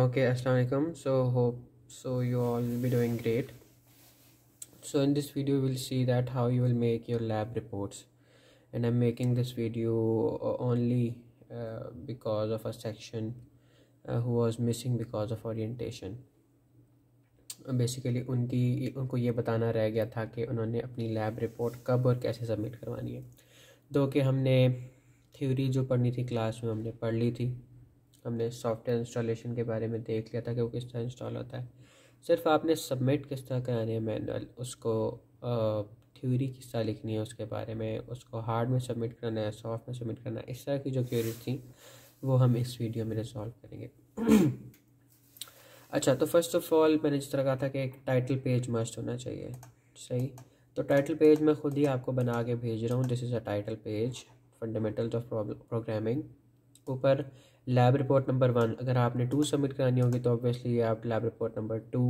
okay assalamualaikum so hope so you all will be doing great so in this video we'll see that how you will make your lab reports and i'm making this video only uh, because of a section uh, who was missing because of orientation basically उनकी उनको ये बताना रह गया था कि उन्होंने अपनी लैब रिपोर्ट कब और कैसे सबमिट करवानी है दो कि हमने थ्योरी जो पढ़नी थी क्लास में हमने पढ़ ली थी हमने सॉफ्टवेयर इंस्टॉलेशन के बारे में देख लिया था कि वो किस तरह इंस्टॉल होता है सिर्फ आपने सबमिट किस तरह करानी है मैनुअल उसको थ्योरी किस तरह लिखनी है उसके बारे में उसको हार्ड में सबमिट करना है सॉफ्ट में सबमिट करना है इस तरह की जो क्यूरीज थी वो हम इस वीडियो में रिजॉल्व करेंगे अच्छा तो फर्स्ट ऑफ ऑल मैंने जिस तरह कहा था कि एक टाइटल पेज मस्ट होना चाहिए सही तो टाइटल पेज मैं खुद ही आपको बना के भेज रहा हूँ this is a title page fundamentals of programming ऊपर लैब रिपोर्ट नंबर वन अगर आपने टू सबमिट करानी होगी तो ऑब्वियसली आप लैब रिपोर्ट नंबर टू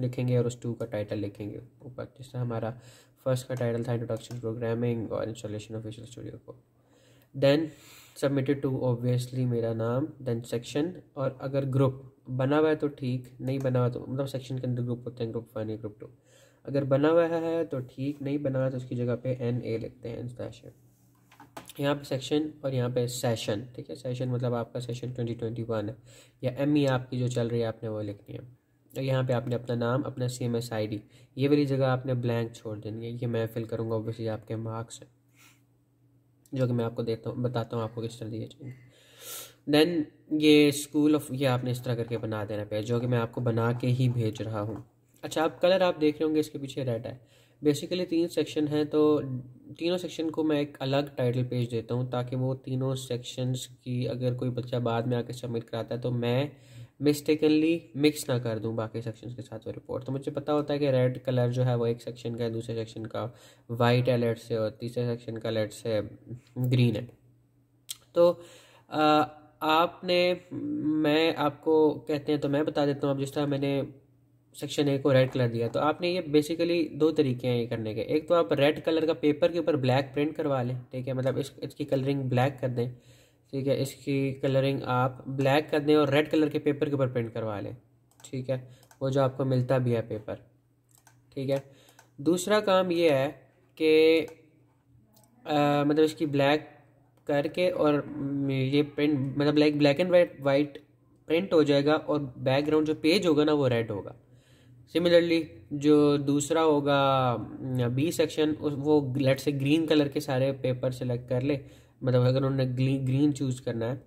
लिखेंगे और उस टू का टाइटल लिखेंगे ऊपर जिससे हमारा फर्स्ट का टाइटल था इंट्रोडक्शन प्रोग्रामिंग और इंस्टॉलेशन ऑफ विजुअल स्टूडियो को देन सबमिटेड टू ऑब्वियसली मेरा नाम देन सेक्शन और अगर ग्रुप बना हुआ है तो ठीक नहीं बना हुआ तो मतलब सेक्शन के अंदर ग्रुप होते हैं ग्रुप वन या ग्रुप टू अगर बना हुआ है तो ठीक नहीं बना हुआ तो उसकी जगह पे एन ए लिखते हैं स्लैश यहाँ पे सेक्शन और यहाँ पे सेशन ठीक है सेशन मतलब आपका सेशन ट्वेंटी ट्वेंटी वन है या एम ई e आपकी जो चल रही है आपने वो लिखनी है और यहाँ पे आपने अपना नाम अपना C M S I D ये वाली जगह आपने ब्लैंक छोड़ देनी है ये मैं फिल करूँगा ओबियसली आपके मार्क्स हैं जो कि मैं आपको देता हूँ बताता हूँ आपको किस तरह दिए चाहिए देन ये स्कूल ऑफ ये आपने इस तरह करके बना देना पे जो कि मैं आपको बना के ही भेज रहा हूँ अच्छा आप कलर आप देख रहे होंगे इसके पीछे रेड है बेसिकली तीन सेक्शन हैं तो तीनों सेक्शन को मैं एक अलग टाइटल पेज देता हूँ ताकि वो तीनों सेक्शंस की अगर कोई बच्चा बाद में आके सबमिट कराता है तो मैं मिस्टेकनली मिक्स ना कर दूँ बाकी सेक्शंस के साथ वो रिपोर्ट तो मुझे पता होता है कि रेड कलर जो है वो एक सेक्शन का है दूसरे सेक्शन का वाइट है लेट से और तीसरे सेक्शन का लेट से ग्रीन है तो आ, आपने मैं आपको कहते हैं तो मैं बता देता हूँ अब जिस तरह मैंने सेक्शन ए को रेड कलर दिया तो आपने ये बेसिकली दो तरीके हैं ये करने के एक तो आप रेड कलर का पेपर के ऊपर ब्लैक प्रिंट करवा लें ठीक है मतलब इस इसकी कलरिंग ब्लैक कर दें ठीक है इसकी कलरिंग आप ब्लैक कर दें और रेड कलर के पेपर के ऊपर प्रिंट करवा लें ठीक है वो जो आपको मिलता भी है पेपर ठीक है दूसरा काम ये है कि मतलब इसकी ब्लैक करके और ये प्रिंट मतलब black black and white white print हो जाएगा और बैकग्राउंड जो पेज होगा ना वो रेड होगा सिमिलरली जो दूसरा होगा बी सेक्शन वो लेट से ग्रीन कलर के सारे पेपर सेलेक्ट कर ले मतलब अगर उन्होंने ग्रीन चूज़ करना है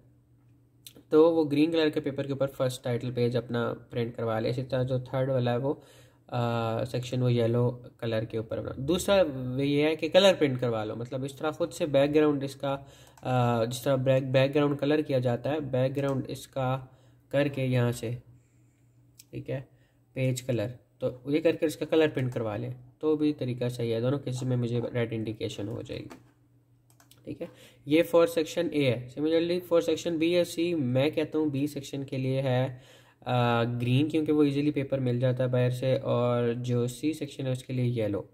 तो वो ग्रीन कलर के पेपर के ऊपर फर्स्ट टाइटल पेज अपना प्रिंट करवा ले इसी तरह जो थर्ड वाला है वो सेक्शन वो येलो कलर के ऊपर बना दूसरा ये है कि कलर प्रिंट करवा लो मतलब इस तरह खुद से बैकग्राउंड इसका जिस तरह बैक बैकग्राउंड कलर किया जाता है बैकग्राउंड इसका करके यहाँ से ठीक है पेज कलर तो ये करके उसका कलर प्रिंट करवा लें तो भी तरीका सही है दोनों केसेस में मुझे रेड इंडिकेशन हो जाएगी ठीक है ये फॉर सेक्शन ए है सिमिलरली फॉर सेक्शन बी या सी मैं कहता हूँ बी सेक्शन के लिए है आ, ग्रीन क्योंकि वो इजीली पेपर मिल जाता है बाहर से और जो सी सेक्शन है उसके लिए येलो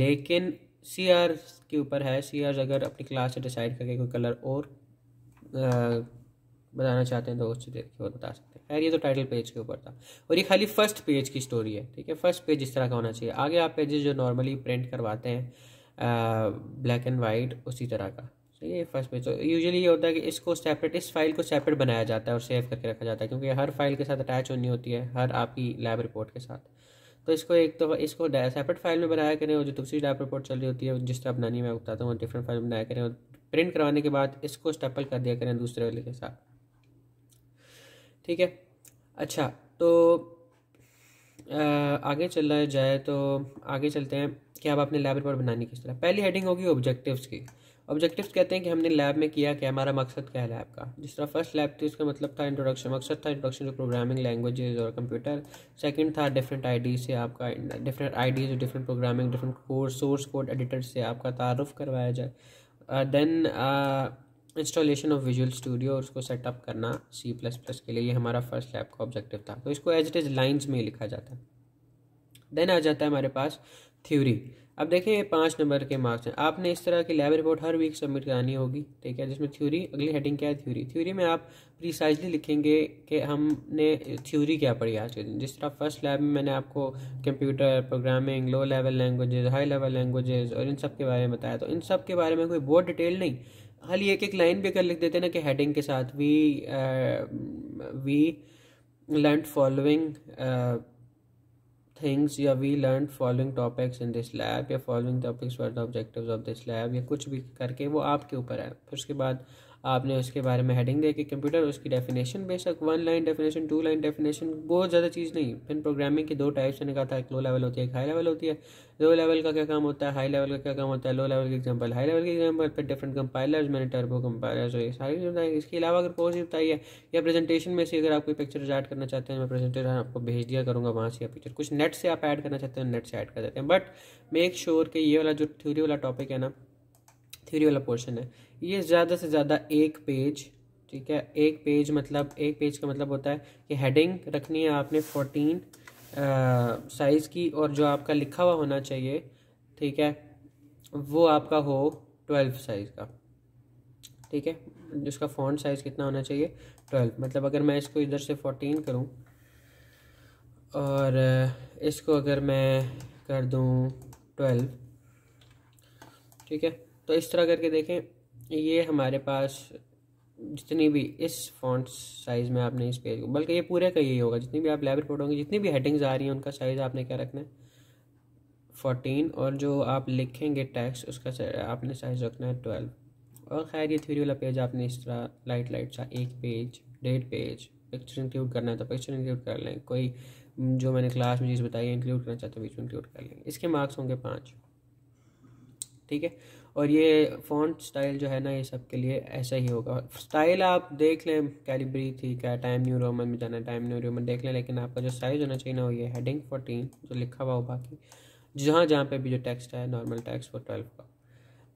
लेकिन सी आर के ऊपर है सी आर अगर अपनी क्लास से डिसाइड करके कोई कलर और आ, बताना चाहते हैं तो उससे देख के और बता सकते हैं खैर ये तो टाइटल पेज के ऊपर था और ये खाली फर्स्ट पेज की स्टोरी है ठीक है फर्स्ट पेज इस तरह का होना चाहिए आगे आप पेजेस जो नॉर्मली प्रिंट करवाते हैं ब्लैक एंड वाइट उसी तरह का सही है फर्स्ट पेज तो यूजली तो ये होता है कि इसको सेपरेट इस फाइल को सेपरेट बनाया जाता है और सेव करके रखा जाता है क्योंकि हर फाइल के साथ अटैच होनी होती है हर आपकी लैब रिपोर्ट के साथ तो इसको एक तो इसको सेपरेट फाइल में बनाया करें और जो दूसरी लैब रिपोर्ट चल रही होती है जिस तरह बनानी मैं बताता हूँ डिफरेंट फाइल में बनाया करें और प्रिंट करवाने के बाद इसको स्टेपल कर दिया करें दूसरे वाले के साथ ठीक है अच्छा तो आगे चला जाए तो आगे चलते हैं कि अब आपने लैब रिपोर्ट बनानी किस तरह पहली हेडिंग होगी ऑब्जेक्टिव्स की ऑब्जेक्टिव्स कहते हैं कि हमने लैब में किया क्या हमारा मकसद क्या है लैब का जिस तरह फर्स्ट लैब थी उसका मतलब था इंट्रोडक्शन मकसद था इंट्रोडक्शन टू प्रोग्रामिंग लैंग्वेजेज और कंप्यूटर सेकंड था डिफरेंट आईडी से आपका different IDEs different programming different course source code editor से आपका तारुफ करवाया जाए then uh, installation of visual studio और उसको सेटअप करना सी प्लस प्लस के लिए ये हमारा फर्स्ट लैब का ऑब्जेक्टिव था तो इसको एज इट इज़ लाइन्स में लिखा जाता है देन आ जाता है हमारे पास थ्योरी अब देखें ये पाँच नंबर के मार्क्स हैं आपने इस तरह की लैब रिपोर्ट हर वीक सबमिट करानी होगी ठीक है जिसमें थ्योरी अगली हेडिंग क्या है थ्योरी थ्योरी में आप प्रिसाइजली लिखेंगे कि हमने थ्योरी क्या पढ़ी आज के दिन जिस तरह फर्स्ट लैब में मैंने आपको computer programming low level languages high level languages और इन सब के बारे में बताया तो इन सब के बारे में कोई बहुत डिटेल नहीं खाली एक एक लाइन भी कर लिख देते ना कि हेडिंग के साथ we we learn following things या we learn following topics in this lab या following topics for the objectives of this lab या कुछ भी करके वो आपके ऊपर है फिर उसके बाद आपने उसके बारे में हेडिंग देखी कंप्यूटर उसकी डेफिनेशन बेशक one line definition two line definition बहुत ज़्यादा चीज़ नहीं फिर प्रोग्रामिंग की दो टाइप्स से कहा था एक लो लेवल होती है एक हाई लेवल होती है लो लेवल का क्या काम होता है हाई लेवल का क्या काम होता है लो लेवल के एग्जाम्पल हाई लेवल के एग्जाम्पल फिर डिफरेंट कंपायलर्स मैंने टर्बो तो कंपाइलर्स ये सारी चीज़ बताई इसके अलावा अगर कोर्स बताइए या प्रेजेंटेशन में से अगर आप कोई पिक्चर ऐड करना चाहते हैं मैं प्रेजेंटेशन आपको भेज दिया करूँगा वहाँ से या पिक्चर कुछ नेट से आप ऐड करना चाहते हैं नेट तो से ऐड कर देते हैं बट मेक श्योर कि ये वाला जो थ्योरी वाला टॉपिक है ना थ्योरी वाला पोर्शन है ये ज़्यादा से ज़्यादा एक पेज ठीक है एक पेज मतलब एक पेज का मतलब होता है कि हेडिंग रखनी है आपने फोर्टीन साइज़ की और जो आपका लिखा हुआ होना चाहिए ठीक है वो आपका हो ट्वेल्व साइज़ का ठीक है जिसका फॉन्ट साइज़ कितना होना चाहिए ट्वेल्व मतलब अगर मैं इसको इधर से फोर्टीन करूँ और इसको अगर मैं कर दूँ ट्वेल्व ठीक है तो इस तरह करके देखें ये हमारे पास जितनी भी इस फॉन्ट साइज़ में आपने इस पेज को बल्कि ये पूरे का यही होगा जितनी भी आप लेबर रिपोर्ट होंगे जितनी भी हेडिंग्स आ रही हैं उनका साइज़ आपने क्या रखना है फोर्टीन और जो आप लिखेंगे टैक्स उसका आपने साइज़ रखना है ट्वेल्व और खैर ये थ्री वाला पेज आपने इस तरह लाइट लाइट सा एक पेज डेढ़ पेज पिक्चर इंक्लूड करना है तो पिक्चर इंक्लूड कर लें कोई जो मैंने क्लास में चीज़ बताई है इंक्लूड करना चाहते हैं बीच में इंक्लूड कर लेंगे इसके मार्क्स होंगे पाँच ठीक है और ये फ़ॉन्ट स्टाइल जो है ना ये सब के लिए ऐसा ही होगा स्टाइल आप देख लें कैलिब्री थी क्या टाइम न्यू रोमन में जाना है टाइम न्यू रोमन देख लें लेकिन आपका जो साइज़ होना चाहिए ना वो ये हेडिंग फोर्टीन जो लिखा हुआ हो बाकी जहाँ जहाँ पे भी जो टेक्स्ट है नॉर्मल टेक्स्ट वो ट्वेल्व का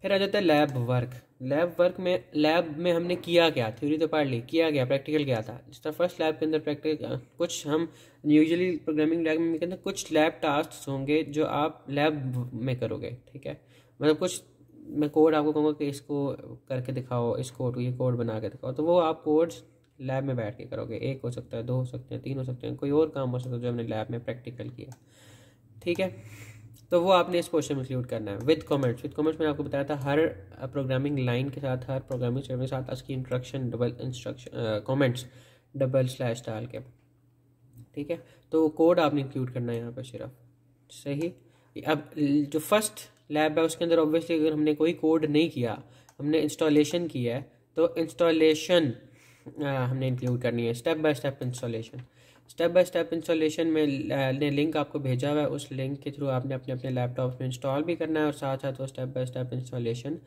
फिर आ जाता है लैब वर्क लैब वर्क में लैब में हमने किया क्या थ्योरी तो पढ़ ली किया गया प्रैक्टिकल क्या था जिस तरह फर्स्ट लैब के अंदर प्रैक्टिकल कुछ हम यूजली प्रोग्रामिंग लैब के अंदर कुछ लैब टास्क होंगे जो आप लैब में करोगे ठीक है मतलब कुछ मैं कोड आपको कहूँगा कि इसको करके दिखाओ इस कोड को ये कोड बना के दिखाओ तो वो आप कोड्स लैब में बैठ के करोगे एक हो सकता है दो हो सकते हैं तीन हो सकते हैं कोई और काम हो सकता है जो हमने लैब में प्रैक्टिकल किया ठीक है तो वो आपने इस क्वेश्चन में इंक्लूड करना है विद कमेंट्स विद कमेंट्स मैंने आपको बताया था हर प्रोग्रामिंग लाइन के साथ हर प्रोग्रामिंग स्टेप के साथ उसकी instruction double instruction comments double slash डाल के ठीक है तो कोड आपने इंक्लूड करना है यहाँ पर सिर्फ सही अब जो फर्स्ट लैब है उसके अंदर ऑब्वियसली अगर हमने कोई कोड नहीं किया हमने इंस्टॉलेशन किया है तो इंस्टॉलेशन हमने इंक्लूड करनी है step by step installation step by step installation में ने लिंक आपको भेजा हुआ है उस लिंक के थ्रू आपने अपने अपने लैपटॉप में इंस्टॉल भी करना है और साथ साथ वो स्टेप बाय स्टेप इंस्टॉलेशन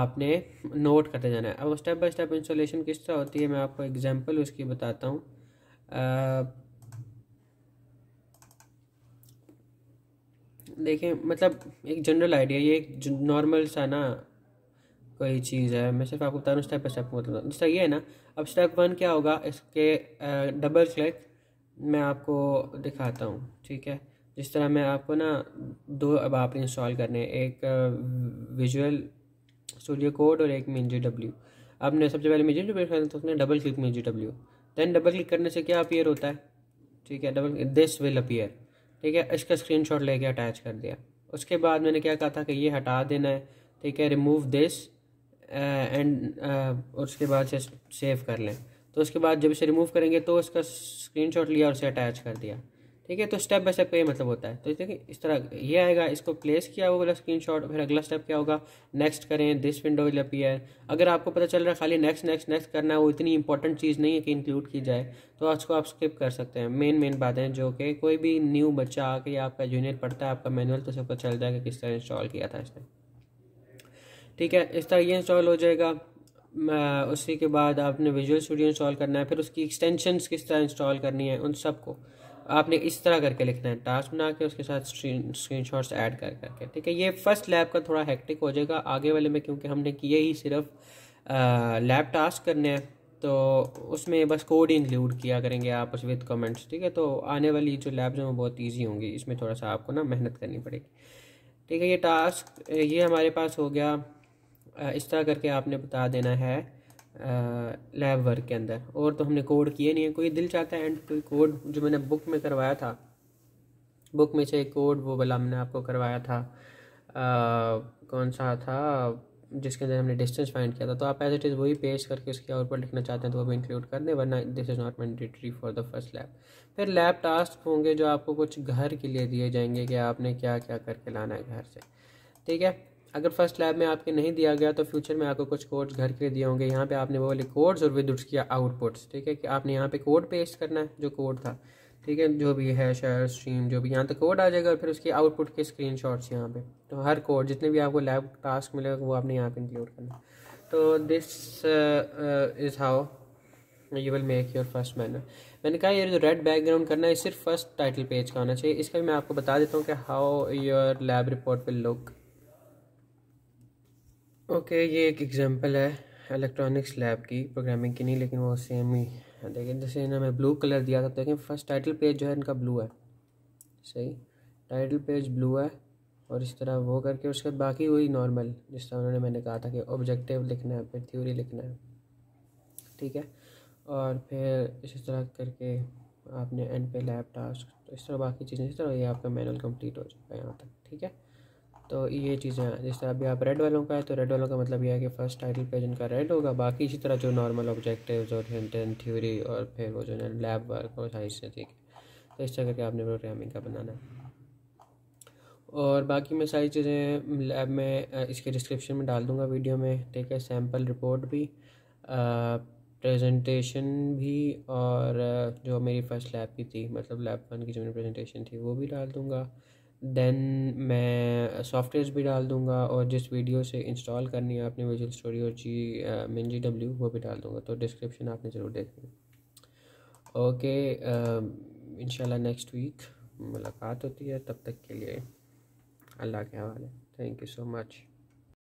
आपने नोट करते जाना है अब वो स्टेप बाय स्टेप इंस्टॉलेशन किस तरह होती है मैं आपको एग्जांपल उसकी बताता हूँ देखें मतलब एक जनरल आइडिया ये एक नॉर्मल सा ना कोई चीज़ है मैं सिर्फ आपको बता रहा हूँ स्टेप बाई स्टेप मतलब ये है ना अब स्टेप वन क्या होगा इसके डबल क्लिक मैं आपको दिखाता हूँ ठीक है जिस तरह मैं आपको ना दो अब आप इंस्टॉल करने एक विजुअल स्टूडियो कोड और एक मिन जी डब्ल्यू आपने सबसे पहले मिन जी डब्ल्यू करना तो उसने double click min G W then double click करने से क्या अपीयर होता है ठीक है डबल दिस विल अपीयर ठीक है इसका स्क्रीनशॉट लेके अटैच कर दिया उसके बाद मैंने क्या कहा था कि ये हटा देना है ठीक है रिमूव दिस एंड उसके बाद से सेव कर लें तो उसके बाद जब इसे रिमूव करेंगे तो इसका स्क्रीनशॉट लिया और उसे अटैच कर दिया ठीक है तो स्टेप बाय स्टेप ये मतलब होता है तो देखिए इस तरह ये आएगा इसको प्लेस किया होगा वाला स्क्रीन शॉट फिर अगला स्टेप क्या होगा नेक्स्ट करें दिस विंडो विल अपीयर अगर आपको पता चल रहा है खाली नेक्स्ट नेक्स्ट नेक्स्ट करना है वो इतनी इंपॉर्टेंट चीज़ नहीं है कि इंक्लूड की जाए तो उसको आप स्किप कर सकते हैं मेन मेन बातें जो कि कोई भी न्यू बच्चा आके या आपका जूनियर पढ़ता है आपका मैनुअल तो सब पता चल जाएगा किस तरह इंस्टॉल किया था इसने ठीक है इस तरह ये इंस्टॉल हो जाएगा उसी के बाद आपने विजुअल स्टूडियो इंस्टॉल करना है फिर उसकी एक्सटेंशन किस तरह इंस्टॉल करनी है उन सबको आपने इस तरह करके लिखना है टास्क बना के उसके साथ स्क्रीन शॉट्स ऐड कर करके ठीक है ये फर्स्ट लैब का थोड़ा हैक्टिक हो जाएगा आगे वाले में क्योंकि हमने किए ही सिर्फ लैब टास्क करने हैं तो उसमें बस कोड इंक्लूड किया करेंगे आप उस विद कमेंट्स ठीक है तो आने वाली जो लैब्स हैं वो बहुत ईजी होंगी इसमें थोड़ा सा आपको ना मेहनत करनी पड़ेगी ठीक है ये टास्क ये हमारे पास हो गया इस तरह करके आपने बता देना है लैब वर्क के अंदर और तो हमने कोड किए नहीं है कोई दिल चाहता है एंड कोई कोड जो मैंने बुक में करवाया था बुक में से कोड वो वाला हमने आपको करवाया था आ, कौन सा था जिसके अंदर हमने डिस्टेंस फाइंड किया था तो आप एज इट इज़ वही पेश करके उसके और पर लिखना चाहते हैं तो वो भी इंक्लूड कर दें वरना this is not mandatory for the first lab फिर लैब टास्क होंगे जो आपको कुछ घर के लिए दिए जाएंगे कि आपने क्या क्या करके लाना है घर से ठीक है अगर फर्स्ट लैब में आपके नहीं दिया गया तो फ्यूचर में आपको कुछ कोड्स घर के दिए होंगे यहाँ पे आपने वो वाले कोड्स और विद किया आउटपुट्स ठीक है कि आपने यहाँ पे कोड पेस्ट करना है जो कोड था ठीक है जो भी है शेयर स्ट्रीम जो भी यहाँ तक कोड आ जाएगा और फिर उसकी आउटपुट के स्क्रीन शॉट्स यहाँ पर तो हर कोड जितने भी आपको लैब टास्क मिलेगा वो आपने यहाँ पर इंक्लूड करना तो this is how you will make your first manner मैंने कहा ये जो रेड बैकग्राउंड करना है सिर्फ फर्स्ट टाइटल पेज का आना चाहिए इसका भी मैं आपको बता देता हूँ कि how your lab report will look okay okay, ये एक एग्जांपल है इलेक्ट्रॉनिक्स लैब की प्रोग्रामिंग की नहीं लेकिन वो सेम ही देखिए जैसे इन्हें ब्लू कलर दिया था तो देखिए फर्स्ट टाइटल पेज जो है इनका ब्लू है सही टाइटल पेज ब्लू है और इस तरह वो करके उसके बाद बाकी वही नॉर्मल जिस तरह उन्होंने मैंने कहा था कि ऑब्जेक्टिव लिखना है फिर थ्योरी लिखना है ठीक है और फिर इस तरह करके आपने एंड पे लैब टास्क तो इस तरह बाकी चीज़ें इस तरह ये आपका मैनुअल कंप्लीट हो जाएगा यहाँ तक ठीक है तो ये चीज़ें हैं जिस तरह अभी आप रेड वालों का है तो रेड वालों का मतलब यह है कि फर्स्ट टाइटल पेज इनका रेड होगा बाकी इसी तरह जो नॉर्मल ऑब्जेक्टिव और हिंटन थ्योरी और फिर वो जो है लैब वर्क और साइंस से ठीक है तो इस तरह करके आपने प्रोग्रामिंग का बनाना है और बाकी मैं सारी चीज़ें लैब में इसके डिस्क्रिप्शन में डाल दूँगा वीडियो में ठीक है सैम्पल रिपोर्ट भी प्रेजेंटेशन भी और जो मेरी फ़र्स्ट लैब की थी मतलब लैब वन की जो मेरी प्रेजेंटेशन थी वो भी डाल दूँगा देन मैं सॉफ्टवेयर भी डाल दूँगा और जिस वीडियो से इंस्टॉल करनी है आपने विजुअल स्टूडियो जी मिन जी डब्ल्यू वो भी डाल दूँगा तो डिस्क्रिप्शन आपने ज़रूर देखना ओके इन नेक्स्ट वीक मुलाकात होती है तब तक के लिए अल्लाह के हवाले थैंक यू सो मच